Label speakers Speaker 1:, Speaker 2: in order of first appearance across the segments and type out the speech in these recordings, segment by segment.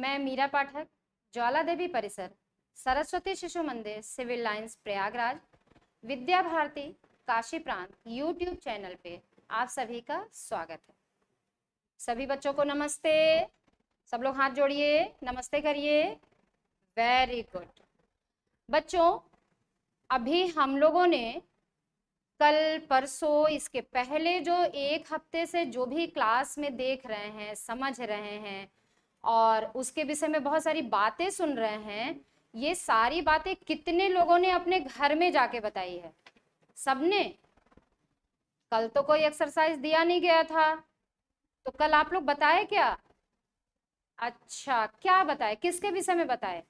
Speaker 1: मैं मीरा पाठक ज्वाला देवी परिसर Saraswati Shishu Mandir Civil Lines Prayagraj Vidya Bharati Kashi प्रांत यूट्यूब चैनल पे आप सभी का स्वागत है सभी बच्चों को नमस्ते सब लोग हाथ जोड़िए नमस्ते करिए वेरी गुड बच्चों अभी हम लोगों ने कल परसों इसके पहले जो एक हफ्ते से जो भी क्लास में देख रहे हैं समझ रहे हैं और उसके विषय में बहुत सारी बातें सुन रहे हैं ये सारी बातें कितने लोगों ने अपने घर में जाके बताई है सबने कल तो कोई एक्सरसाइज दिया नहीं गया था तो कल आप लोग बताए क्या अच्छा क्या बताए किसके विषय में बताए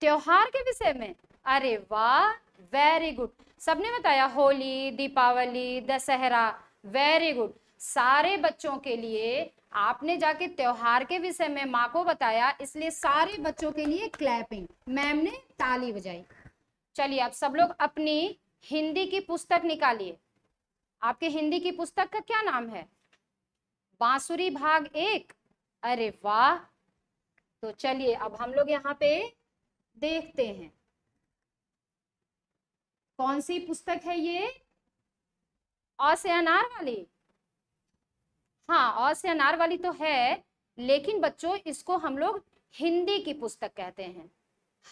Speaker 1: त्योहार के विषय में अरे वाह वेरी गुड सबने बताया होली दीपावली दशहरा वेरी गुड सारे बच्चों के लिए आपने जाके त्योहार के विषय में माँ को बताया इसलिए सारे बच्चों के लिए क्लैपिंग मैम ने ताली बजाई चलिए आप सब लोग अपनी हिंदी की पुस्तक निकालिए आपके हिंदी की पुस्तक का क्या नाम है बांसुरी भाग एक अरे वाह तो चलिए अब हम लोग यहाँ पे देखते हैं कौन सी पुस्तक है ये और से अनार वाली हाँ और से अनार वाली तो है लेकिन बच्चों इसको हम लोग हिंदी की पुस्तक कहते हैं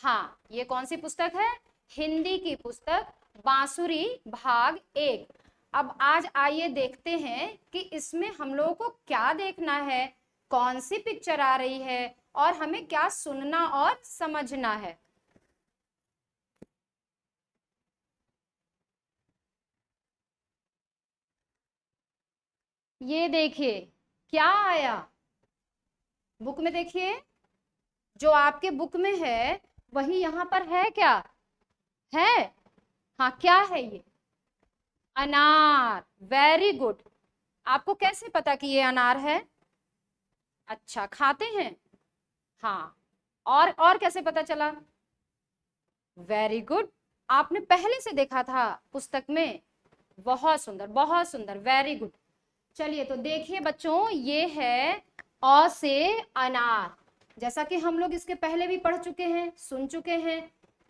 Speaker 1: हाँ ये कौन सी पुस्तक है हिंदी की पुस्तक बांसुरी भाग एक अब आज आइए देखते हैं कि इसमें हम लोगों को क्या देखना है कौन सी पिक्चर आ रही है और हमें क्या सुनना और समझना है ये देखिए क्या आया बुक में देखिए जो आपके बुक में है वही यहाँ पर है क्या है हाँ क्या है ये अनार वेरी गुड आपको कैसे पता कि ये अनार है अच्छा खाते हैं हाँ और और कैसे पता चला वेरी गुड आपने पहले से देखा था पुस्तक में बहुत सुंदर बहुत सुंदर वेरी गुड चलिए तो देखिए बच्चों ये है अ से अनार जैसा कि हम लोग इसके पहले भी पढ़ चुके हैं सुन चुके हैं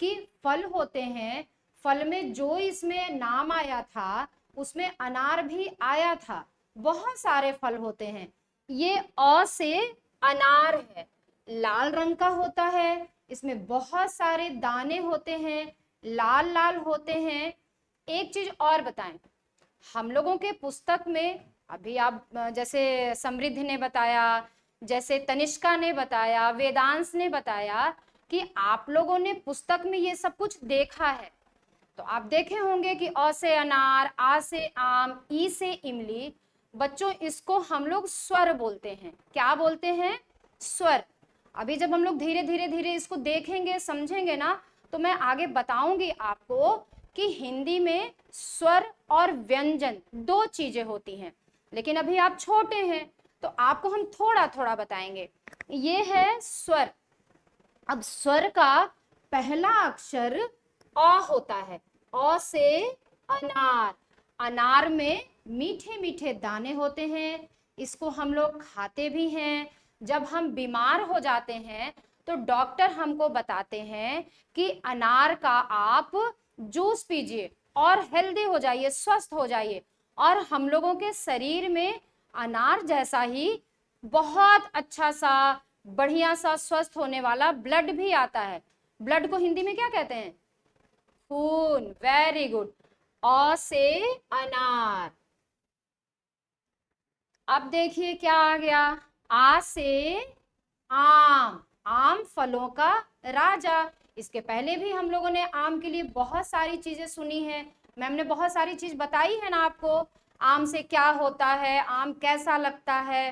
Speaker 1: कि फल होते हैं फल में जो इसमें नाम आया था उसमें अनार भी आया था बहुत सारे फल होते हैं ये अ से अनार है लाल रंग का होता है इसमें बहुत सारे दाने होते हैं लाल लाल होते हैं एक चीज और बताएं हम लोगों के पुस्तक में अभी आप जैसे समृद्ध ने बताया जैसे तनिष्का ने बताया वेदांश ने बताया कि आप लोगों ने पुस्तक में ये सब कुछ देखा है तो आप देखे होंगे कि अ से अनार आ से आम ई से इमली बच्चों इसको हम लोग स्वर बोलते हैं क्या बोलते हैं स्वर अभी जब हम लोग धीरे धीरे धीरे इसको देखेंगे समझेंगे ना तो मैं आगे बताऊंगी आपको कि हिंदी में स्वर और व्यंजन दो चीजें होती हैं लेकिन अभी आप छोटे हैं तो आपको हम थोड़ा थोड़ा बताएंगे ये है स्वर अब स्वर का पहला अक्षर अ होता है अ से अनार अनार में मीठे मीठे दाने होते हैं इसको हम लोग खाते भी हैं जब हम बीमार हो जाते हैं तो डॉक्टर हमको बताते हैं कि अनार का आप जूस पीजिए और हेल्दी हो जाइए स्वस्थ हो जाइए और हम लोगों के शरीर में अनार जैसा ही बहुत अच्छा सा बढ़िया सा स्वस्थ होने वाला ब्लड भी आता है ब्लड को हिंदी में क्या कहते हैं खून वेरी गुड अ से अनार अब देखिए क्या आ गया आ से आम आम फलों का राजा इसके पहले भी हम लोगों ने आम के लिए बहुत सारी चीजें सुनी हैं मैम ने बहुत सारी चीज़ बताई है ना आपको आम से क्या होता है आम कैसा लगता है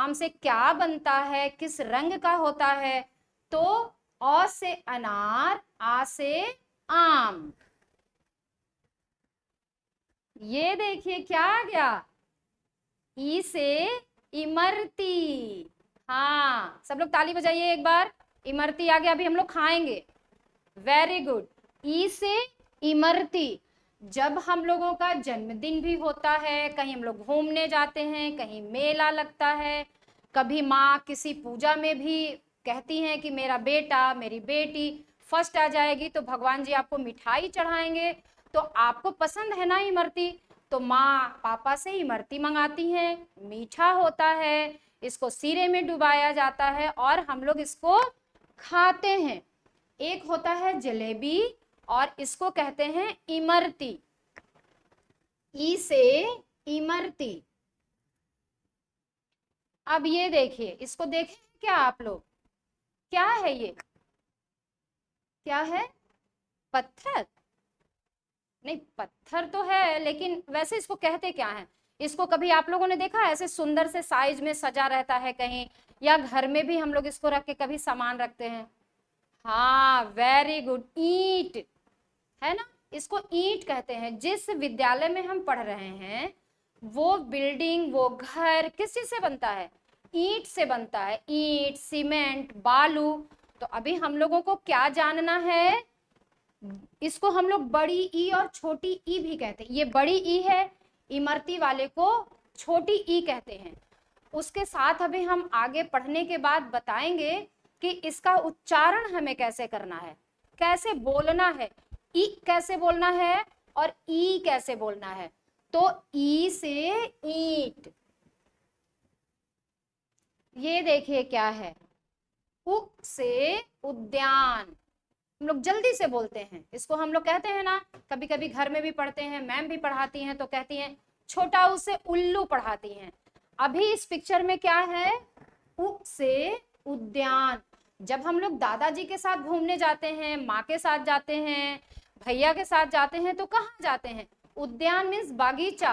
Speaker 1: आम से क्या बनता है किस रंग का होता है तो अ से अनार आ से आम ये देखिए क्या आ गया ई से इमरती हाँ सब लोग ताली बजाइए एक बार इमरती आ गया अभी हम लोग खाएंगे वेरी गुड ई से इमरती जब हम लोगों का जन्मदिन भी होता है कहीं हम लोग घूमने जाते हैं कहीं मेला लगता है कभी माँ किसी पूजा में भी कहती हैं कि मेरा बेटा मेरी बेटी फर्स्ट आ जाएगी तो भगवान जी आपको मिठाई चढ़ाएंगे तो आपको पसंद है ना इमरती तो माँ पापा से इमरती मंगाती हैं मीठा होता है इसको सिरे में डुबाया जाता है और हम लोग इसको खाते हैं एक होता है जलेबी और इसको कहते हैं इमरती ई से इमरती अब ये देखिए इसको देखें क्या आप लोग क्या है ये क्या है पत्थर नहीं पत्थर तो है लेकिन वैसे इसको कहते क्या है इसको कभी आप लोगों ने देखा ऐसे सुंदर से साइज में सजा रहता है कहीं या घर में भी हम लोग इसको रख के कभी सामान रखते हैं हाँ वेरी गुड ईट है ना इसको ईंट कहते हैं जिस विद्यालय में हम पढ़ रहे हैं वो बिल्डिंग वो घर किस चीज से बनता है ईंट से बनता है ईंट सीमेंट बालू तो अभी हम लोगों को क्या जानना है इसको हम लोग बड़ी ई और छोटी ई भी कहते हैं ये बड़ी ई है इमरती वाले को छोटी ई कहते हैं उसके साथ अभी हम आगे पढ़ने के बाद बताएंगे कि इसका उच्चारण हमें कैसे करना है कैसे बोलना है ई कैसे बोलना है और ई कैसे बोलना है तो ई से ईट ये देखिए क्या है उक से उद्यान हम लोग जल्दी से बोलते हैं इसको हम लोग कहते हैं ना कभी कभी घर में भी पढ़ते हैं मैम भी पढ़ाती हैं तो कहती हैं छोटा उसे उल्लू पढ़ाती हैं अभी इस पिक्चर में क्या है उक से उद्यान जब हम लोग दादाजी के साथ घूमने जाते हैं माँ के साथ जाते हैं भैया के साथ जाते हैं तो कहाँ जाते हैं उद्यान मीन्स बागीचा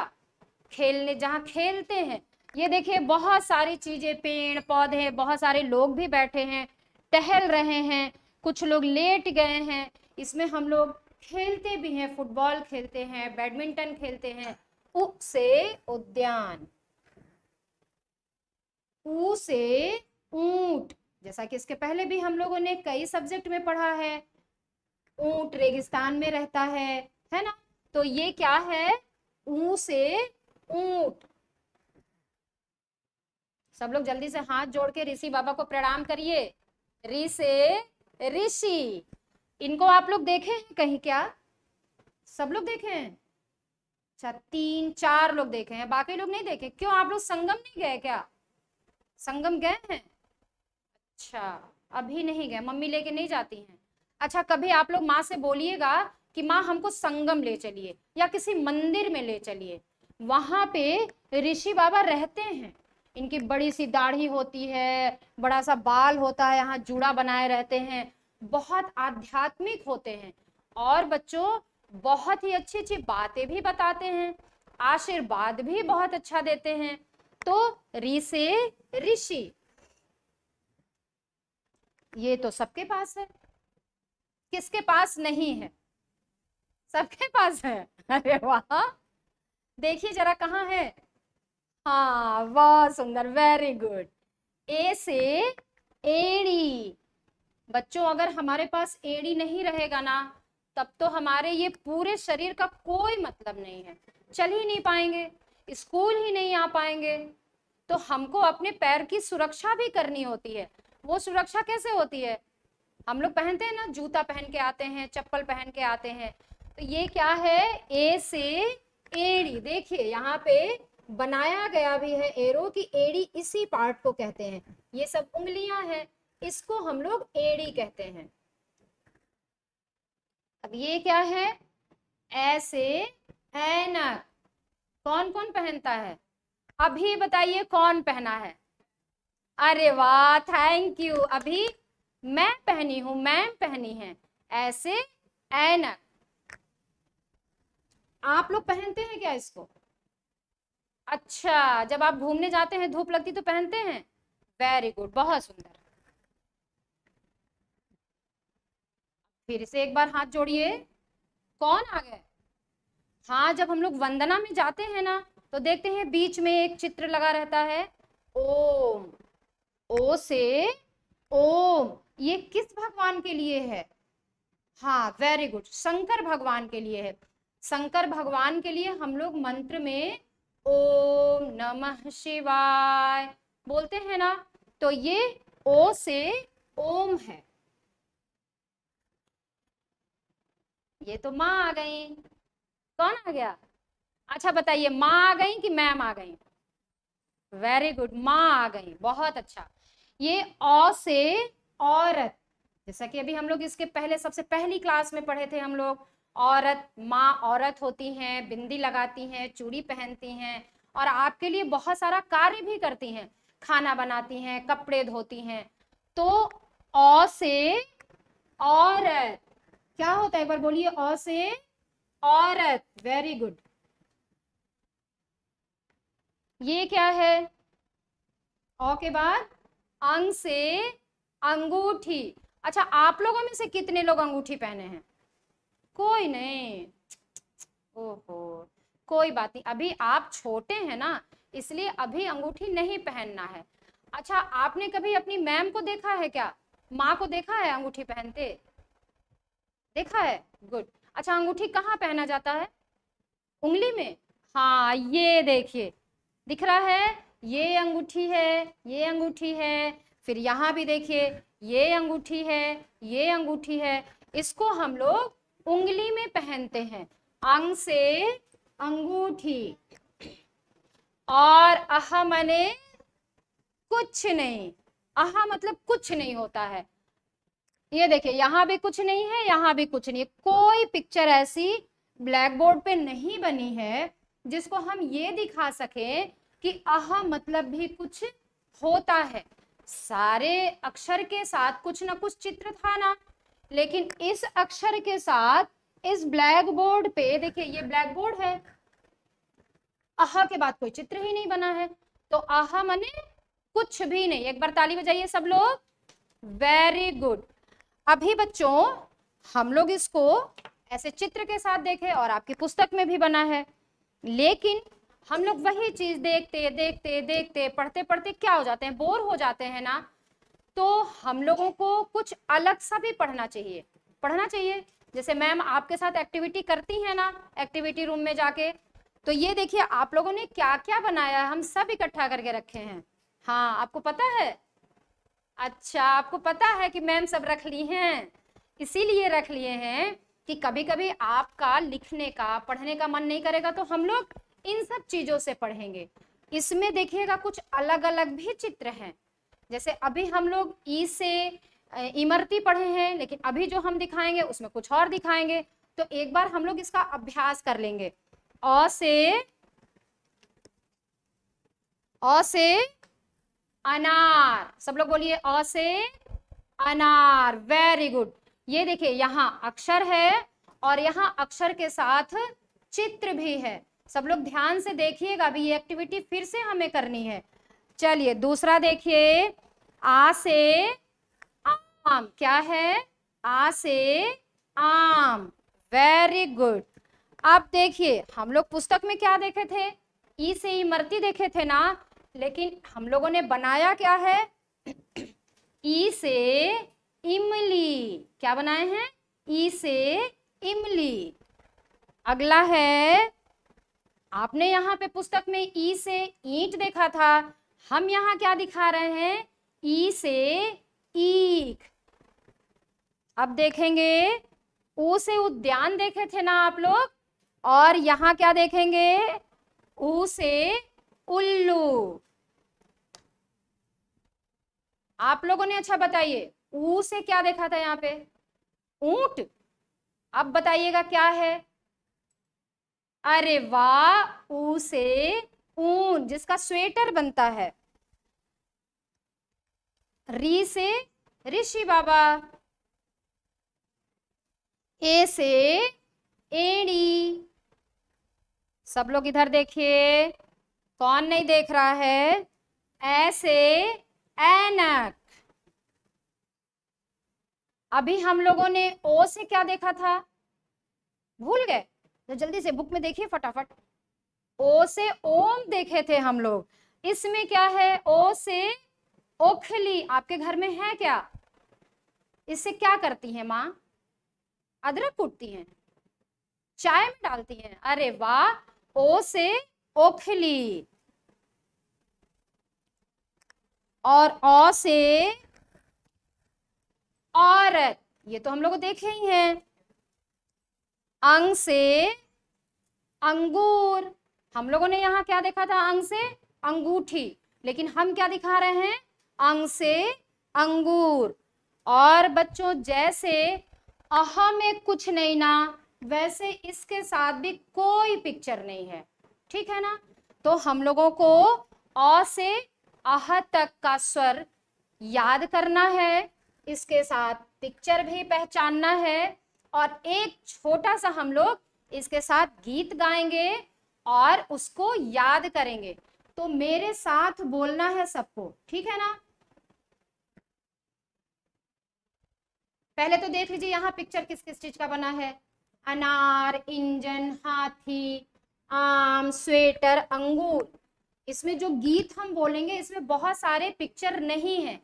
Speaker 1: खेलने जहाँ खेलते हैं ये देखिए बहुत सारी चीजें पेड़ पौधे बहुत सारे लोग भी बैठे हैं टहल रहे हैं कुछ लोग लेट गए हैं इसमें हम लोग खेलते भी हैं फुटबॉल खेलते हैं बैडमिंटन खेलते हैं उ से उद्यान ऊ से ऊंट जैसा कि इसके पहले भी हम लोगों ने कई सब्जेक्ट में पढ़ा है ऊंट रेगिस्तान में रहता है है ना तो ये क्या है ऊ से ऊंट सब लोग जल्दी से हाथ जोड़ के ऋषि बाबा को प्रणाम करिए ऋ से ऋषि इनको आप लोग देखे हैं कहीं क्या सब लोग देखे हैं अच्छा तीन चार लोग देखे हैं बाकी लोग नहीं देखे क्यों आप लोग संगम नहीं गए क्या संगम गए हैं अच्छा अभी नहीं गए मम्मी लेके नहीं जाती हैं अच्छा कभी आप लोग माँ से बोलिएगा कि माँ हमको संगम ले चलिए या किसी मंदिर में ले चलिए वहां पे ऋषि बाबा रहते हैं इनकी बड़ी सी दाढ़ी होती है बड़ा सा बाल होता है यहाँ जूड़ा बनाए रहते हैं बहुत आध्यात्मिक होते हैं और बच्चों बहुत ही अच्छी अच्छी बातें भी बताते हैं आशीर्वाद भी बहुत अच्छा देते हैं तो री ऋषि ये तो सबके पास है किसके पास नहीं है सबके पास है अरे वाह देखिए जरा कहाँ है हाँ वाह सुंदर वेरी गुड ए से एड़ी बच्चों अगर हमारे पास एड़ी नहीं रहेगा ना तब तो हमारे ये पूरे शरीर का कोई मतलब नहीं है चल ही नहीं पाएंगे स्कूल ही नहीं आ पाएंगे तो हमको अपने पैर की सुरक्षा भी करनी होती है वो सुरक्षा कैसे होती है हम लोग पहनते हैं ना जूता पहन के आते हैं चप्पल पहन के आते हैं तो ये क्या है ए से एड़ी देखिए यहाँ पे बनाया गया भी है एरो की एड़ी इसी पार्ट को कहते हैं ये सब उंगलियां हैं इसको हम लोग एड़ी कहते हैं अब ये क्या है ऐसे ऐनक कौन कौन पहनता है अभी बताइए कौन पहना है अरे वाह थैंक यू अभी मैं पहनी हूं मैम पहनी है ऐसे ऐनक आप लोग पहनते हैं क्या इसको अच्छा जब आप घूमने जाते हैं धूप लगती तो पहनते हैं वेरी गुड बहुत सुंदर फिर से एक बार हाथ जोड़िए कौन आ गए हाँ जब हम लोग वंदना में जाते हैं ना तो देखते हैं बीच में एक चित्र लगा रहता है ओम ओ से ओम ये किस भगवान के लिए है हाँ वेरी गुड शंकर भगवान के लिए है शंकर भगवान के लिए हम लोग मंत्र में ओम नमः शिवाय बोलते हैं ना तो ये ओ से ओम है ये तो माँ आ गई कौन आ गया अच्छा बताइए माँ आ गई कि मैम आ गई वेरी गुड माँ आ गई बहुत अच्छा ये अ से औरत जैसा कि अभी हम लोग इसके पहले सबसे पहली क्लास में पढ़े थे हम लोग औरत माँ औरत होती हैं बिंदी लगाती हैं चूड़ी पहनती हैं और आपके लिए बहुत सारा कार्य भी करती हैं खाना बनाती हैं कपड़े धोती हैं तो औ से औरत क्या होता है एक बार बोलिए औ से औरत वेरी गुड ये क्या है औ के बाद अंग से अंगूठी अच्छा आप लोगों में से कितने लोग अंगूठी पहने हैं कोई नहीं ओहो कोई बात नहीं अभी आप छोटे हैं ना इसलिए अभी अंगूठी नहीं पहनना है अच्छा आपने कभी अपनी मैम को देखा है क्या माँ को देखा है अंगूठी पहनते देखा है गुड अच्छा अंगूठी कहाँ पहना जाता है उंगली में हाँ ये देखिए दिख रहा है ये अंगूठी है ये अंगूठी है फिर यहाँ भी देखिए ये अंगूठी है ये अंगूठी है इसको हम लोग उंगली में पहनते हैं अंग से अंगूठी और अह मने कुछ नहीं अह मतलब कुछ नहीं होता है ये देखिए यहाँ भी कुछ नहीं है यहाँ भी कुछ नहीं है कोई पिक्चर ऐसी ब्लैक बोर्ड पे नहीं बनी है जिसको हम ये दिखा सकें कि अह मतलब भी कुछ होता है सारे अक्षर के साथ कुछ ना कुछ चित्र था ना लेकिन इस अक्षर के साथ इस ब्लैक बोर्ड पे देखिए ये ब्लैक बोर्ड है अह के बाद कोई चित्र ही नहीं बना है तो अह मने कुछ भी नहीं एक बार ताली बजाइए सब लोग वेरी गुड अभी बच्चों हम लोग इसको ऐसे चित्र के साथ देखें और आपकी पुस्तक में भी बना है लेकिन हम लोग वही चीज़ देखते देखते देखते पढ़ते पढ़ते क्या हो जाते हैं बोर हो जाते हैं ना तो हम लोगों को कुछ अलग सा भी पढ़ना चाहिए पढ़ना चाहिए जैसे मैम आपके साथ एक्टिविटी करती है ना एक्टिविटी रूम में जाके तो ये देखिए आप लोगों ने क्या क्या बनाया है हम सब इकट्ठा करके रखे हैं हाँ आपको पता है अच्छा आपको पता है कि मैम सब रख ली हैं इसीलिए रख लिए हैं कि कभी कभी आपका लिखने का पढ़ने का मन नहीं करेगा तो हम लोग इन सब चीजों से पढ़ेंगे इसमें देखिएगा कुछ अलग अलग भी चित्र हैं जैसे अभी हम लोग ई से इमरती पढ़े हैं लेकिन अभी जो हम दिखाएंगे उसमें कुछ और दिखाएंगे तो एक बार हम लोग इसका अभ्यास कर लेंगे अ से अ से अनार सब लोग बोलिए अ से अनार वेरी गुड ये देखिए यहाँ अक्षर है और यहाँ अक्षर के साथ चित्र भी है सब लोग ध्यान से देखिएगा अभी ये एक्टिविटी फिर से हमें करनी है चलिए दूसरा देखिए आ से आम क्या है आ से आम वेरी गुड अब देखिए हम लोग पुस्तक में क्या देखे थे ई से इमरती देखे थे ना लेकिन हम लोगों ने बनाया क्या है ई से इमली क्या बनाए हैं ई से इमली अगला है आपने यहाँ पे पुस्तक में ई से ईट देखा था हम यहाँ क्या दिखा रहे हैं ई से ईख अब देखेंगे ओ से उद्यान देखे थे ना आप लोग और यहाँ क्या देखेंगे ऊ से उल्लू आप लोगों ने अच्छा बताइए ऊ से क्या देखा था यहाँ पे ऊट अब बताइएगा क्या है अरे वाह ऊ से ऊन जिसका स्वेटर बनता है री से ऋषि बाबा ए से एड़ी सब लोग इधर देखिए कौन नहीं देख रहा है ऐसे एनक अभी हम लोगों ने ओ से क्या देखा था भूल गए तो जल्दी से बुक में देखिए फटाफट ओ से ओम देखे थे हम लोग इसमें क्या है ओ से ओखली आपके घर में है क्या इससे क्या करती है माँ अदरक कूटती है चाय में डालती है अरे वाह ओ से ओखली और ओ से औरत ये तो हम लोग देखे ही हैं अंग से अंगूर हम लोगों ने यहाँ क्या देखा था अंग से अंगूठी लेकिन हम क्या दिखा रहे हैं अंग से अंगूर और बच्चों जैसे अह में कुछ नहीं ना वैसे इसके साथ भी कोई पिक्चर नहीं है ठीक है ना तो हम लोगों को अ से अह तक का स्वर याद करना है इसके साथ पिक्चर भी पहचानना है और एक छोटा सा हम लोग इसके साथ गीत गाएंगे और उसको याद करेंगे तो मेरे साथ बोलना है सबको ठीक है ना पहले तो देख लीजिए यहाँ पिक्चर किस किस चीज का बना है अनार इंजन हाथी आम स्वेटर अंगूर इसमें जो गीत हम बोलेंगे इसमें बहुत सारे पिक्चर नहीं है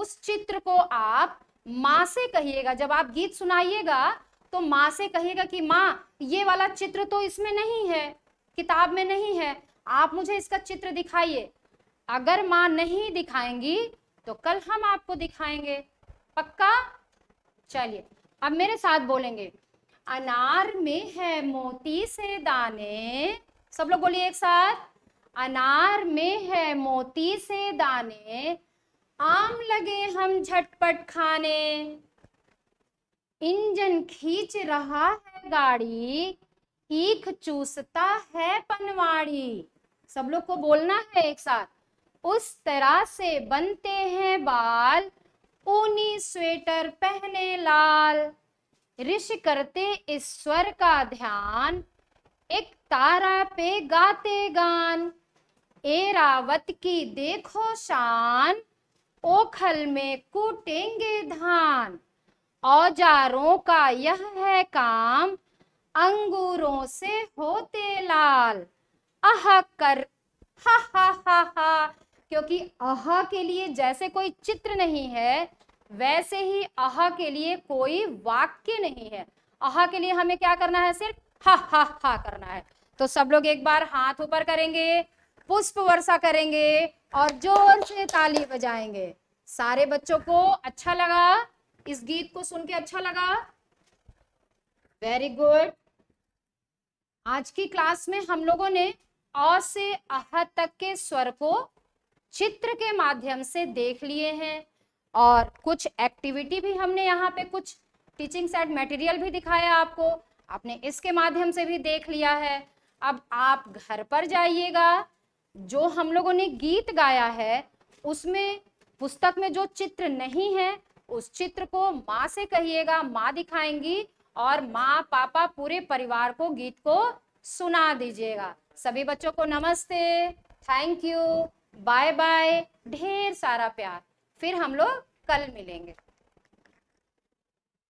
Speaker 1: उस चित्र को आप माँ से कहिएगा जब आप गीत सुनाइएगा तो माँ से कहिएगा कि माँ ये वाला चित्र तो इसमें नहीं है किताब में नहीं है आप मुझे इसका चित्र दिखाइए अगर माँ नहीं दिखाएंगी तो कल हम आपको दिखाएंगे पक्का चलिए अब मेरे साथ बोलेंगे अनार में है मोती से दाने सब लोग बोलिए एक साथ अनार में है मोती से दाने आम लगे हम झटपट खाने इंजन खींच रहा है गाड़ी ईख चूसता है पनवाड़ी सब लोग को बोलना है एक साथ उस तरह से बनते हैं बाल ऊनी स्वेटर पहने लाल ऋषि करते ईश्वर का ध्यान एक तारा पे गाते गान एरावत की देखो शान ओखल में कूटेंगे धान औजारों का यह है काम अंगूरों से होते लाल अह कर हा हा हा हा क्योंकि अह के लिए जैसे कोई चित्र नहीं है वैसे ही अह के लिए कोई वाक्य नहीं है अह के लिए हमें क्या करना है सिर्फ हा हा हा करना है तो सब लोग एक बार हाथ ऊपर करेंगे पुष्प वर्षा करेंगे और जोर से ताली बजाएंगे सारे बच्चों को अच्छा लगा इस गीत को सुन के अच्छा लगा वेरी गुड आज की क्लास में हम लोगों ने अ से अह तक के स्वर को चित्र के माध्यम से देख लिए हैं और कुछ एक्टिविटी भी हमने यहाँ पे कुछ टीचिंग सेट मटेरियल भी दिखाया आपको आपने इसके माध्यम से भी देख लिया है अब आप घर पर जाइएगा जो हम लोगों ने गीत गाया है उसमें पुस्तक में जो चित्र नहीं है उस चित्र को माँ से कहिएगा माँ दिखाएंगी और माँ पापा पूरे परिवार को गीत को सुना दीजिएगा सभी बच्चों को नमस्ते थैंक यू बाय बाय ढेर सारा प्यार फिर हम लोग कल मिलेंगे